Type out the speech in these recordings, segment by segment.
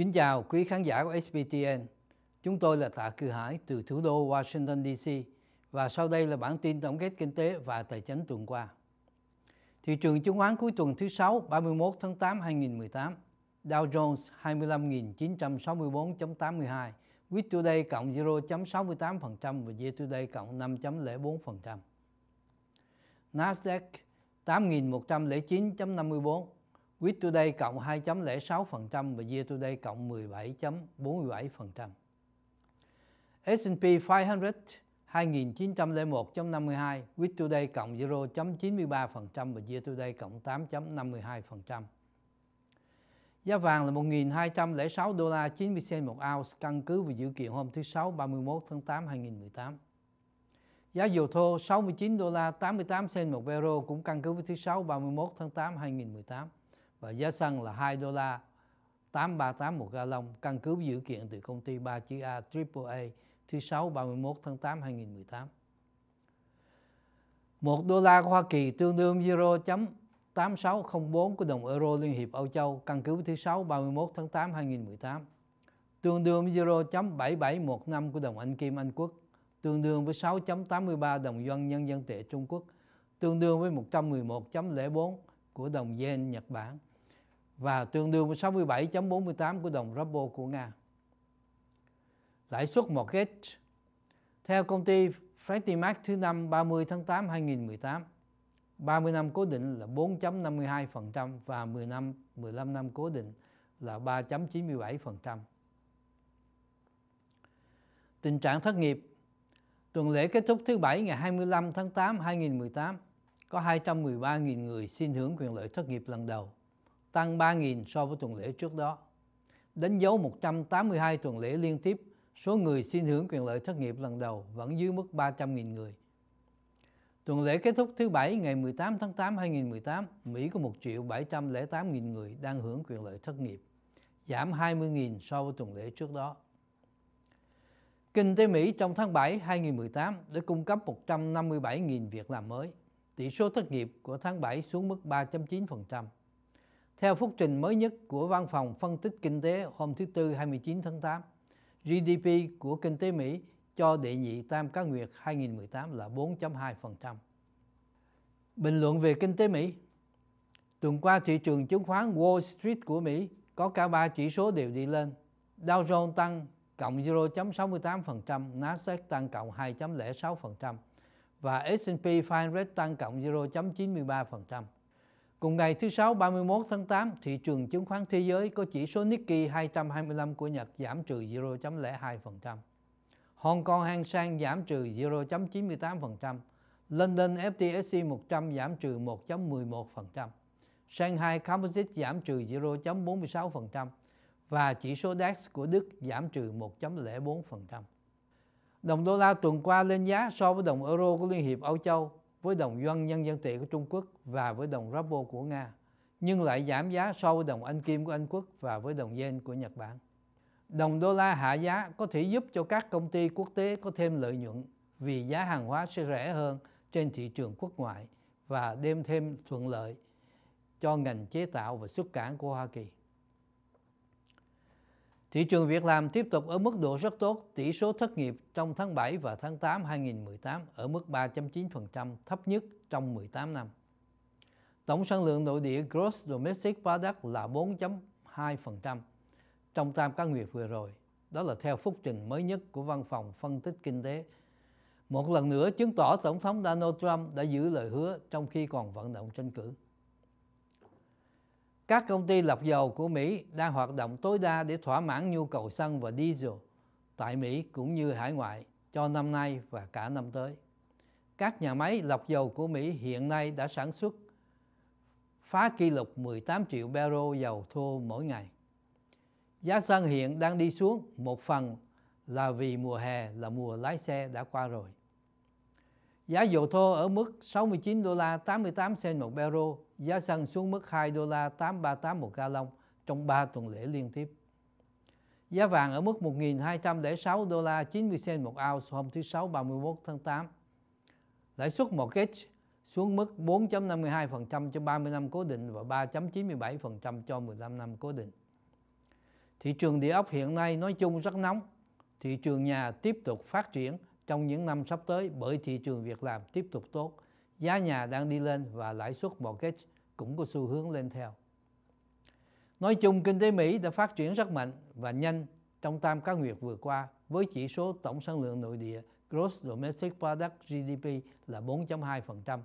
Kính chào quý khán giả của SBTN. Chúng tôi là Tạ Cư Hải từ thủ đô Washington DC và sau đây là bản tin tổng kết kinh tế và tài chính tuần qua. Thị trường chứng khoán cuối tuần thứ Sáu 31 tháng 8 2018 Dow Jones 25.964.82 Week Today cộng 0.68% và Year Today cộng 5.04%. Nasdaq 8.109.54 Week today cộng 2.06% và year today cộng 17.47%. S&P 500 2901.52, week today cộng 0.93% và year today cộng 8.52%. Giá vàng là 1.206 đô la 90 cent một ounce căn cứ vào dự kiện hôm thứ Sáu 31 tháng 8 2018. Giá dầu thô 69 đô la 88 cent một barrel cũng căn cứ với thứ Sáu 31 tháng 8 2018 và giá xăng là 2 đô la 838 một ga lông căn cứ dự kiện từ công ty 3 chữ A AAA thứ 6 31 tháng 8 2018. 1 đô la của Hoa Kỳ tương đương 0.8604 của đồng euro Liên hiệp Âu Châu căn cứ thứ 6 31 tháng 8 2018 tương đương với 0.7715 của đồng Anh Kim Anh Quốc tương đương với 6.83 đồng dân nhân dân tệ Trung Quốc tương đương với 111.04 của đồng yen Nhật Bản và tương đương với 67.48 của đồng ruble của Nga. Lãi suất mortgage theo công ty Freddie Mac thứ năm 30 tháng 8 2018, 30 năm cố định là 4.52% và 10 năm 15 năm cố định là 3.97%. Tình trạng thất nghiệp Tuần lễ kết thúc thứ Bảy ngày 25 tháng 8 2018, có 213.000 người xin hưởng quyền lợi thất nghiệp lần đầu tăng 3.000 so với tuần lễ trước đó. Đánh dấu 182 tuần lễ liên tiếp, số người xin hưởng quyền lợi thất nghiệp lần đầu vẫn dưới mức 300.000 người. Tuần lễ kết thúc thứ Bảy ngày 18 tháng 8 2018, Mỹ có 1 triệu 708.000 người đang hưởng quyền lợi thất nghiệp, giảm 20.000 so với tuần lễ trước đó. Kinh tế Mỹ trong tháng 7 2018 đã cung cấp 157.000 việc làm mới. Tỷ số thất nghiệp của tháng 7 xuống mức 3.9%. Theo phúc trình mới nhất của Văn phòng Phân tích Kinh tế hôm thứ Tư 29 tháng 8, GDP của kinh tế Mỹ cho đệ nhị tam cá nguyệt 2018 là 4.2%. Bình luận về kinh tế Mỹ Tuần qua thị trường chứng khoán Wall Street của Mỹ có cả ba chỉ số đều đi lên. Dow Jones tăng cộng 0.68%, Nasdaq tăng cộng 2.06% và S&P 500 tăng cộng 0 Cùng ngày thứ Sáu 31 tháng 8, thị trường chứng khoán thế giới có chỉ số Nikkei 225 của Nhật giảm trừ 0,02%. Hong Kong Hang Seng giảm trừ 0,98%. London FTSE 100 giảm trừ 1.11%. Shanghai Composite giảm trừ 0,46% và chỉ số DAX của Đức giảm trừ 1.04%. Đồng đô la tuần qua lên giá so với đồng euro của Liên hiệp Âu Châu với đồng yuan nhân dân tệ của Trung Quốc và với đồng ruble của Nga, nhưng lại giảm giá so với đồng Anh Kim của Anh Quốc và với đồng Yen của Nhật Bản. Đồng đô la hạ giá có thể giúp cho các công ty quốc tế có thêm lợi nhuận vì giá hàng hóa sẽ rẻ hơn trên thị trường quốc ngoại và đem thêm thuận lợi cho ngành chế tạo và xuất cảng của Hoa Kỳ. Thị trường việc làm tiếp tục ở mức độ rất tốt, tỷ số thất nghiệp trong tháng 7 và tháng 8 2018 ở mức 3.9% thấp nhất trong 18 năm. Tổng sản lượng nội địa Gross Domestic Product là 4.2% trong tam cá nguyệt vừa rồi. Đó là theo phúc trình mới nhất của Văn phòng Phân tích Kinh tế. Một lần nữa chứng tỏ Tổng thống Donald Trump đã giữ lời hứa trong khi còn vận động tranh cử. Các công ty lọc dầu của Mỹ đang hoạt động tối đa để thỏa mãn nhu cầu xăng và diesel tại Mỹ cũng như hải ngoại cho năm nay và cả năm tới. Các nhà máy lọc dầu của Mỹ hiện nay đã sản xuất phá kỷ lục 18 triệu barrel dầu thô mỗi ngày. Giá xăng hiện đang đi xuống một phần là vì mùa hè là mùa lái xe đã qua rồi. Giá dầu thô ở mức 69 đô la 88 sen một barrel, giá xăng xuống mức 2 đô la 838 một gallon trong 3 tuần lễ liên tiếp. Giá vàng ở mức 1.206 đô la 90 sen một ounce hôm thứ Sáu 31 tháng 8. Lãi suất mortgage xuống mức 4.52% cho 30 năm cố định và 3.97% cho 15 năm cố định. Thị trường địa ốc hiện nay nói chung rất nóng, thị trường nhà tiếp tục phát triển – trong những năm sắp tới bởi thị trường việc làm tiếp tục tốt, giá nhà đang đi lên và lãi suất mortgage cũng có xu hướng lên theo. Nói chung, kinh tế Mỹ đã phát triển rất mạnh và nhanh trong tam cá nguyệt vừa qua với chỉ số tổng sản lượng nội địa Gross Domestic Product GDP là 4.2%,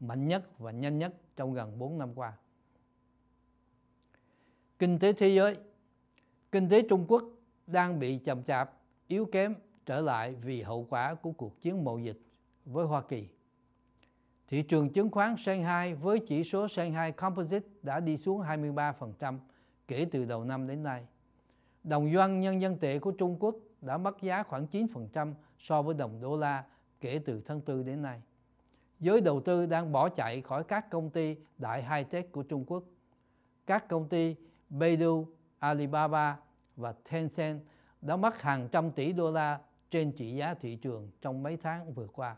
mạnh nhất và nhanh nhất trong gần 4 năm qua. Kinh tế thế giới Kinh tế Trung Quốc đang bị chậm chạp, yếu kém trở lại vì hậu quả của cuộc chiến mậu dịch với Hoa Kỳ. Thị trường chứng khoán Shanghai với chỉ số Shanghai Composite đã đi xuống 23% kể từ đầu năm đến nay. Đồng yuan nhân dân tệ của Trung Quốc đã mất giá khoảng 9% so với đồng đô la kể từ tháng 4 đến nay. Giới đầu tư đang bỏ chạy khỏi các công ty đại high-tech của Trung Quốc. Các công ty Baidu, Alibaba và Tencent đã mất hàng trăm tỷ đô la trên chỉ giá thị trường trong mấy tháng vừa qua.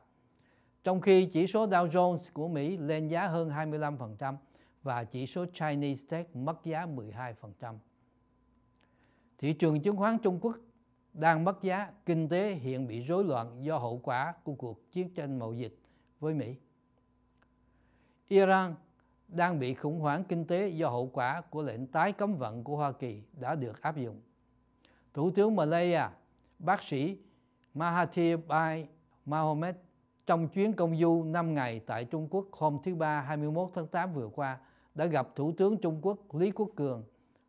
Trong khi chỉ số Dow Jones của Mỹ lên giá hơn 25% và chỉ số Chinese Tech mất giá 12%. Thị trường chứng khoán Trung Quốc đang mất giá, kinh tế hiện bị rối loạn do hậu quả của cuộc chiến tranh mậu dịch với Mỹ. Iran đang bị khủng hoảng kinh tế do hậu quả của lệnh tái cấm vận của Hoa Kỳ đã được áp dụng. Thủ tướng Malaysia, bác sĩ Mahathir Bhai Mahomet trong chuyến công du 5 ngày tại Trung Quốc hôm thứ Ba 21 tháng 8 vừa qua đã gặp Thủ tướng Trung Quốc Lý Quốc Cường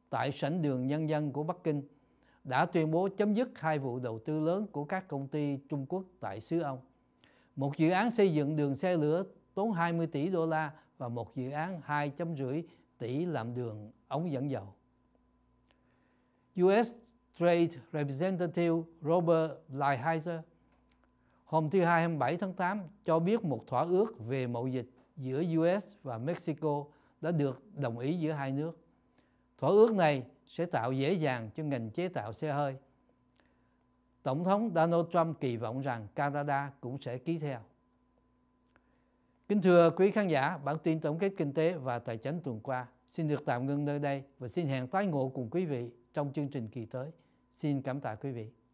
tại sảnh đường nhân dân của Bắc Kinh đã tuyên bố chấm dứt hai vụ đầu tư lớn của các công ty Trung Quốc tại xứ ông. Một dự án xây dựng đường xe lửa tốn 20 tỷ đô la và một dự án 2.5 tỷ làm đường ống dẫn dầu. US Trade Representative Robert Lighthizer hôm thứ Hai 27 tháng 8 cho biết một thỏa ước về mậu dịch giữa US và Mexico đã được đồng ý giữa hai nước. Thỏa ước này sẽ tạo dễ dàng cho ngành chế tạo xe hơi. Tổng thống Donald Trump kỳ vọng rằng Canada cũng sẽ ký theo. Kính thưa quý khán giả, bản tin tổng kết kinh tế và tài chính tuần qua xin được tạm ngưng nơi đây và xin hẹn tái ngộ cùng quý vị trong chương trình kỳ tới. Xin cảm tạ quý vị.